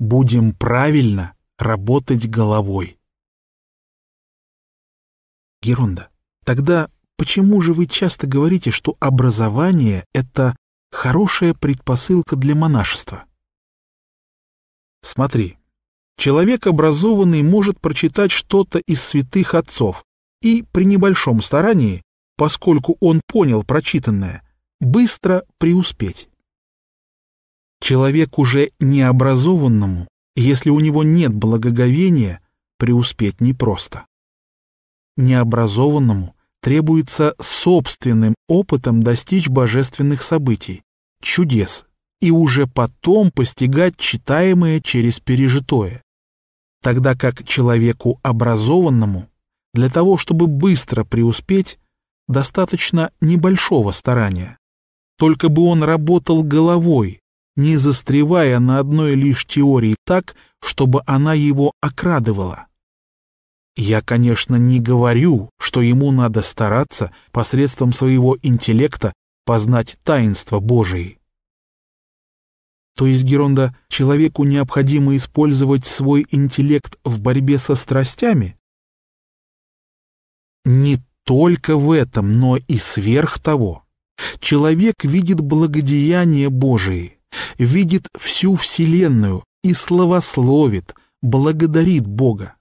будем правильно работать головой. Герунда, тогда почему же вы часто говорите, что образование — это хорошая предпосылка для монашества? Смотри, человек образованный может прочитать что-то из святых отцов и при небольшом старании, поскольку он понял прочитанное, быстро преуспеть. Человек уже необразованному, если у него нет благоговения, преуспеть непросто. Необразованному требуется собственным опытом достичь божественных событий, чудес, и уже потом постигать читаемое через пережитое. Тогда как человеку образованному, для того, чтобы быстро преуспеть, достаточно небольшого старания. Только бы он работал головой, не застревая на одной лишь теории так, чтобы она его окрадывала. Я, конечно, не говорю, что ему надо стараться посредством своего интеллекта познать таинство Божии. То есть, Геронда, человеку необходимо использовать свой интеллект в борьбе со страстями? Не только в этом, но и сверх того. Человек видит благодеяние Божие, видит всю Вселенную и словословит, благодарит Бога.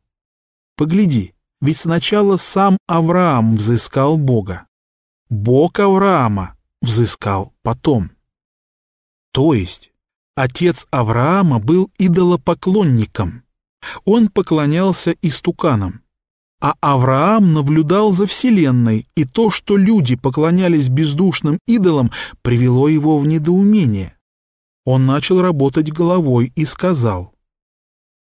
Погляди, ведь сначала сам Авраам взыскал Бога. Бог Авраама взыскал потом. То есть отец Авраама был идолопоклонником. Он поклонялся истуканам. А Авраам наблюдал за Вселенной, и то, что люди поклонялись бездушным идолам, привело его в недоумение он начал работать головой и сказал,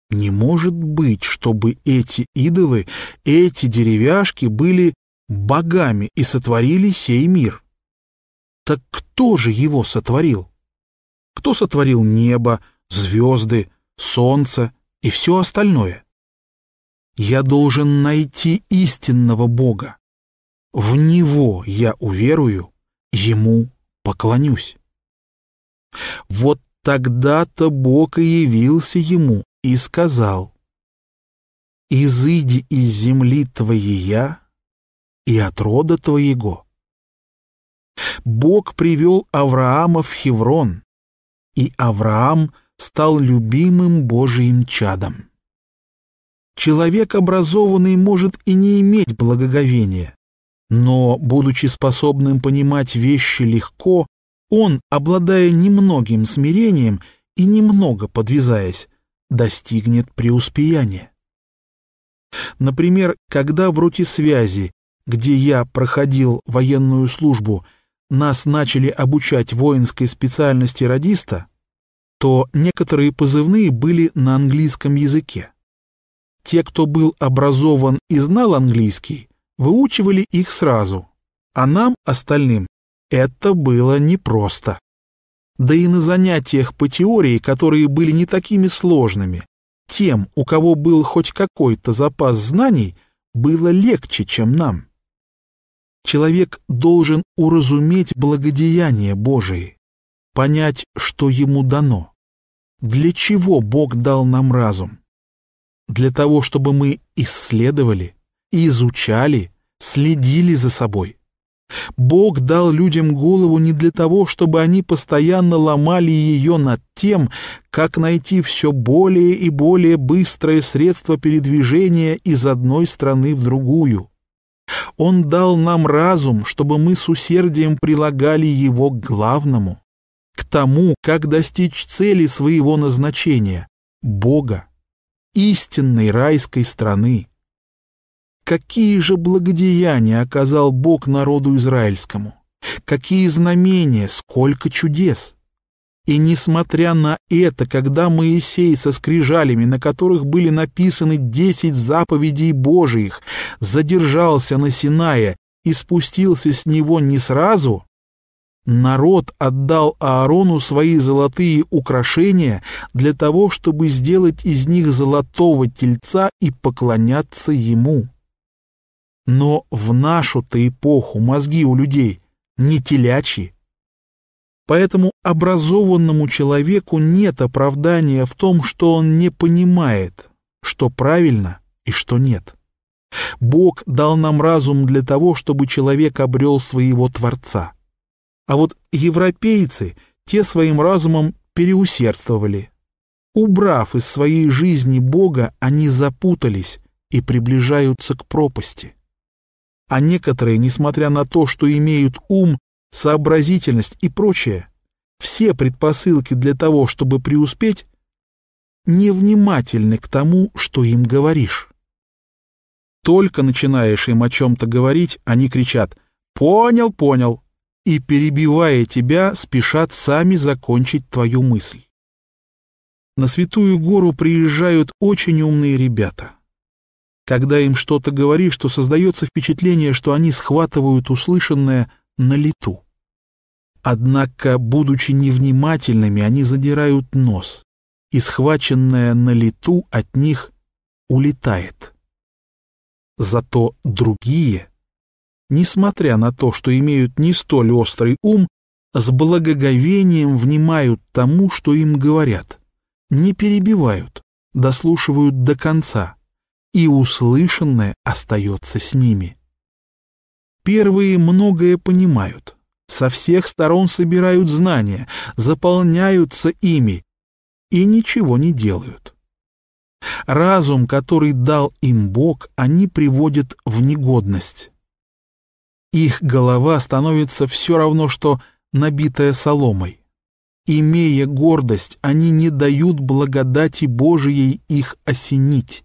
«Не может быть, чтобы эти идолы, эти деревяшки были богами и сотворили сей мир. Так кто же его сотворил? Кто сотворил небо, звезды, солнце и все остальное? Я должен найти истинного Бога. В Него я уверую, Ему поклонюсь. Вот тогда-то Бог и явился ему и сказал, «Изыди из земли твоей и от рода твоего». Бог привел Авраама в Хеврон, и Авраам стал любимым Божиим чадом. Человек образованный может и не иметь благоговения, но, будучи способным понимать вещи легко, он, обладая немногим смирением и немного подвязаясь, достигнет преуспеяния. Например, когда в связи, где я проходил военную службу, нас начали обучать воинской специальности радиста, то некоторые позывные были на английском языке. Те, кто был образован и знал английский, выучивали их сразу, а нам, остальным, это было непросто. Да и на занятиях по теории, которые были не такими сложными, тем, у кого был хоть какой-то запас знаний, было легче, чем нам. Человек должен уразуметь благодеяние Божие, понять, что ему дано. Для чего Бог дал нам разум? Для того, чтобы мы исследовали, изучали, следили за собой – Бог дал людям голову не для того, чтобы они постоянно ломали ее над тем, как найти все более и более быстрое средство передвижения из одной страны в другую. Он дал нам разум, чтобы мы с усердием прилагали его к главному, к тому, как достичь цели своего назначения — Бога, истинной райской страны. Какие же благодеяния оказал Бог народу израильскому? Какие знамения, сколько чудес! И несмотря на это, когда Моисей со скрижалями, на которых были написаны десять заповедей Божиих, задержался на Синае и спустился с него не сразу, народ отдал Аарону свои золотые украшения для того, чтобы сделать из них золотого тельца и поклоняться ему. Но в нашу-то эпоху мозги у людей не телячьи. Поэтому образованному человеку нет оправдания в том, что он не понимает, что правильно и что нет. Бог дал нам разум для того, чтобы человек обрел своего Творца. А вот европейцы, те своим разумом переусердствовали. Убрав из своей жизни Бога, они запутались и приближаются к пропасти а некоторые, несмотря на то, что имеют ум, сообразительность и прочее, все предпосылки для того, чтобы преуспеть, невнимательны к тому, что им говоришь. Только начинаешь им о чем-то говорить, они кричат «Понял, понял!» и, перебивая тебя, спешат сами закончить твою мысль. На Святую Гору приезжают очень умные ребята когда им что-то говоришь, что создается впечатление, что они схватывают услышанное на лету. Однако, будучи невнимательными, они задирают нос, и схваченное на лету от них улетает. Зато другие, несмотря на то, что имеют не столь острый ум, с благоговением внимают тому, что им говорят, не перебивают, дослушивают до конца – и услышанное остается с ними. Первые многое понимают, со всех сторон собирают знания, заполняются ими и ничего не делают. Разум, который дал им Бог, они приводят в негодность. Их голова становится все равно, что набитая соломой. Имея гордость, они не дают благодати Божией их осенить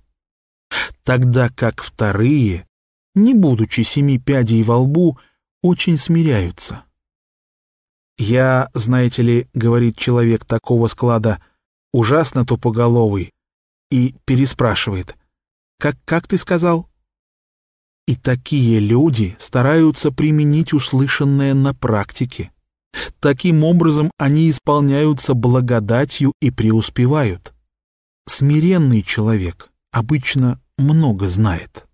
тогда как вторые, не будучи семи пядей во лбу, очень смиряются. «Я, знаете ли, — говорит человек такого склада, — ужасно тупоголовый, и переспрашивает, «Как, как ты сказал?» И такие люди стараются применить услышанное на практике. Таким образом они исполняются благодатью и преуспевают. Смиренный человек — обычно много знает,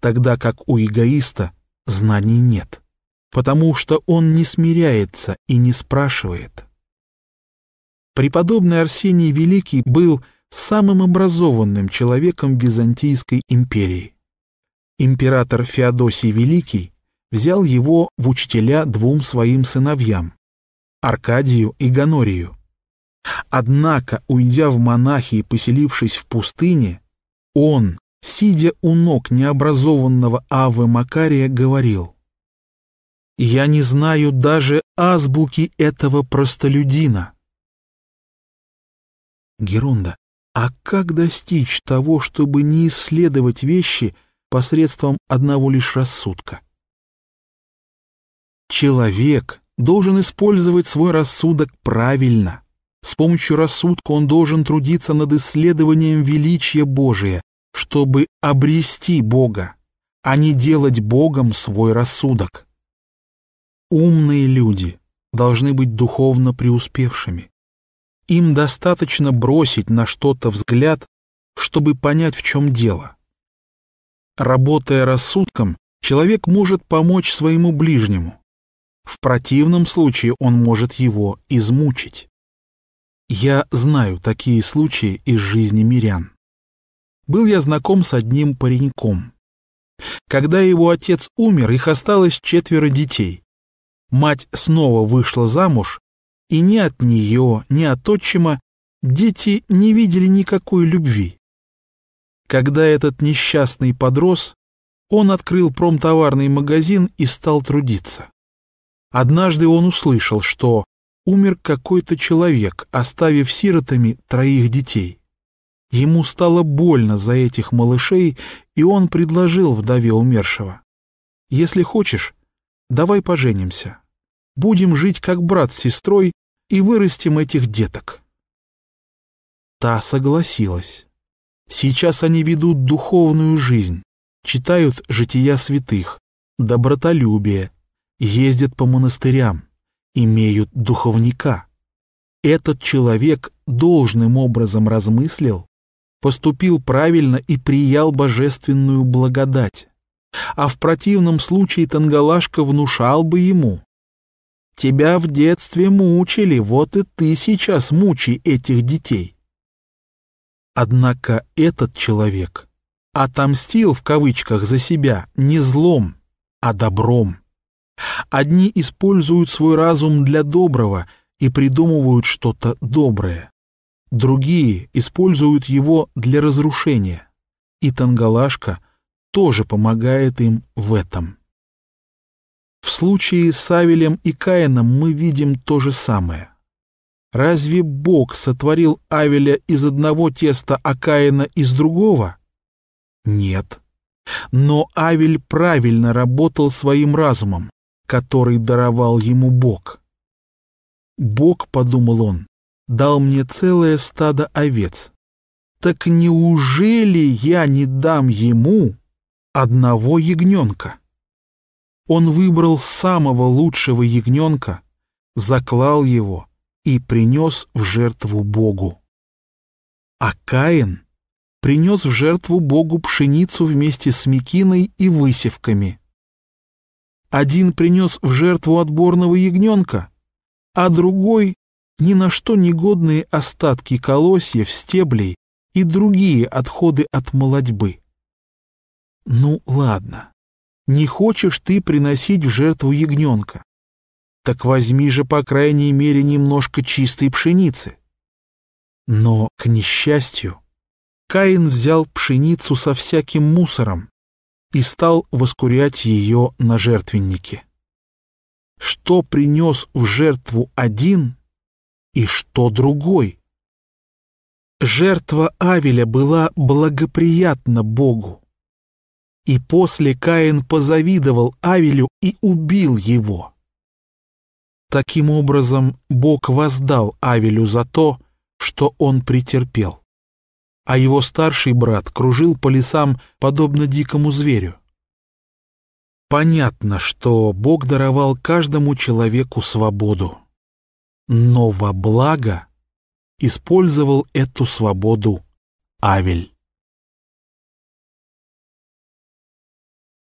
тогда как у эгоиста знаний нет, потому что он не смиряется и не спрашивает. Преподобный Арсений Великий был самым образованным человеком Византийской империи. Император Феодосий Великий взял его в учителя двум своим сыновьям – Аркадию и Гонорию. Однако, уйдя в монахи и поселившись в пустыне, он, сидя у ног необразованного Авы Макария, говорил, «Я не знаю даже азбуки этого простолюдина». Герунда, а как достичь того, чтобы не исследовать вещи посредством одного лишь рассудка? Человек должен использовать свой рассудок правильно помощью рассудка он должен трудиться над исследованием величия Божия, чтобы обрести Бога, а не делать Богом свой рассудок. Умные люди должны быть духовно преуспевшими. Им достаточно бросить на что-то взгляд, чтобы понять, в чем дело. Работая рассудком, человек может помочь своему ближнему. В противном случае он может его измучить. Я знаю такие случаи из жизни мирян. Был я знаком с одним пареньком. Когда его отец умер, их осталось четверо детей. Мать снова вышла замуж, и ни от нее, ни от отчима дети не видели никакой любви. Когда этот несчастный подрос, он открыл промтоварный магазин и стал трудиться. Однажды он услышал, что умер какой-то человек, оставив сиротами троих детей. Ему стало больно за этих малышей, и он предложил вдове умершего. «Если хочешь, давай поженимся. Будем жить как брат с сестрой и вырастим этих деток». Та согласилась. Сейчас они ведут духовную жизнь, читают жития святых, добротолюбие, ездят по монастырям имеют духовника. Этот человек должным образом размыслил, поступил правильно и приял божественную благодать. А в противном случае Тангалашка внушал бы ему. «Тебя в детстве мучили, вот и ты сейчас мучи этих детей». Однако этот человек отомстил в кавычках за себя не злом, а добром. Одни используют свой разум для доброго и придумывают что-то доброе. Другие используют его для разрушения. И тангалашка тоже помогает им в этом. В случае с Авелем и Каином мы видим то же самое. Разве Бог сотворил Авеля из одного теста, а Каина из другого? Нет. Но Авель правильно работал своим разумом который даровал ему Бог. «Бог, — подумал он, — дал мне целое стадо овец. Так неужели я не дам ему одного ягненка?» Он выбрал самого лучшего ягненка, заклал его и принес в жертву Богу. А Каин принес в жертву Богу пшеницу вместе с мекиной и высевками — один принес в жертву отборного ягненка, а другой — ни на что негодные остатки колосьев, стеблей и другие отходы от молодьбы. Ну ладно, не хочешь ты приносить в жертву ягненка. Так возьми же, по крайней мере, немножко чистой пшеницы. Но, к несчастью, Каин взял пшеницу со всяким мусором, и стал воскурять ее на жертвеннике. Что принес в жертву один и что другой? Жертва Авеля была благоприятна Богу. И после Каин позавидовал Авелю и убил его. Таким образом, Бог воздал Авелю за то, что он претерпел а его старший брат кружил по лесам, подобно дикому зверю. Понятно, что Бог даровал каждому человеку свободу, но во благо использовал эту свободу Авель.